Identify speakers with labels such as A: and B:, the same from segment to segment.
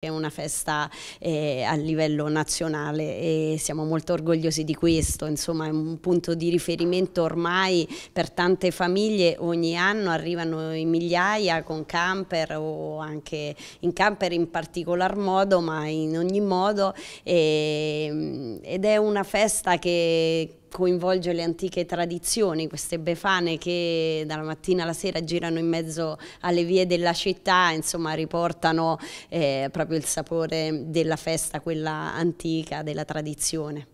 A: È una festa eh, a livello nazionale e siamo molto orgogliosi di questo, insomma è un punto di riferimento ormai per tante famiglie, ogni anno arrivano in migliaia con camper o anche in camper in particolar modo, ma in ogni modo e, mm, ed è una festa che coinvolge le antiche tradizioni, queste befane che dalla mattina alla sera girano in mezzo alle vie della città, insomma riportano eh, proprio il sapore della festa, quella antica, della tradizione.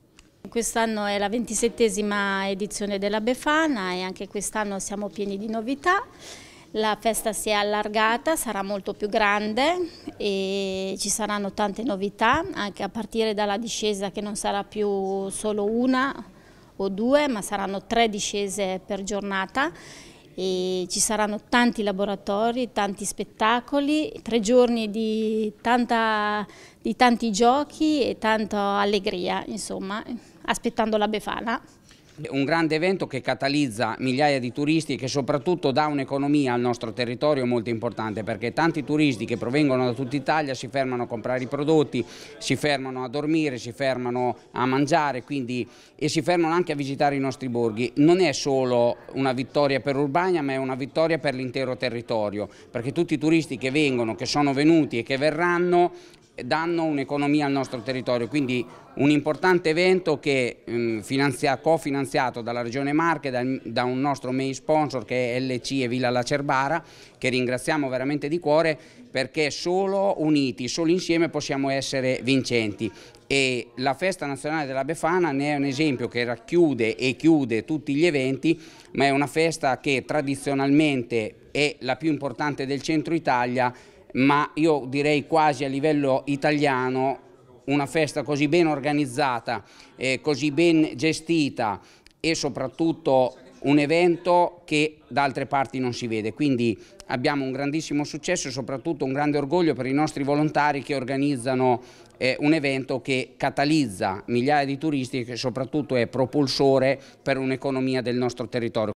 B: Quest'anno è la ventisettesima edizione della Befana e anche quest'anno siamo pieni di novità. La festa si è allargata, sarà molto più grande e ci saranno tante novità, anche a partire dalla discesa che non sarà più solo una o due, ma saranno tre discese per giornata e ci saranno tanti laboratori, tanti spettacoli, tre giorni di, tanta, di tanti giochi e tanta allegria, insomma, aspettando la Befana
C: un grande evento che catalizza migliaia di turisti e che soprattutto dà un'economia al nostro territorio molto importante perché tanti turisti che provengono da tutta Italia si fermano a comprare i prodotti, si fermano a dormire, si fermano a mangiare quindi, e si fermano anche a visitare i nostri borghi. Non è solo una vittoria per Urbania ma è una vittoria per l'intero territorio perché tutti i turisti che vengono, che sono venuti e che verranno danno un'economia al nostro territorio, quindi un importante evento che mm, finanzia, cofinanziato dalla Regione Marche, da, da, un nostro main sponsor che è LC e Villa Lacerbara, che ringraziamo veramente di cuore perché solo uniti, solo insieme possiamo essere vincenti e la Festa Nazionale della Befana ne è un esempio che racchiude e chiude tutti gli eventi, ma è una festa che tradizionalmente è la più importante del centro Italia ma io direi quasi a livello italiano una festa così ben organizzata, eh, così ben gestita e soprattutto un evento che da altre parti non si vede. Quindi abbiamo un grandissimo successo e soprattutto un grande orgoglio per i nostri volontari che organizzano eh, un evento che catalizza migliaia di turisti e che soprattutto è propulsore per un'economia del nostro territorio.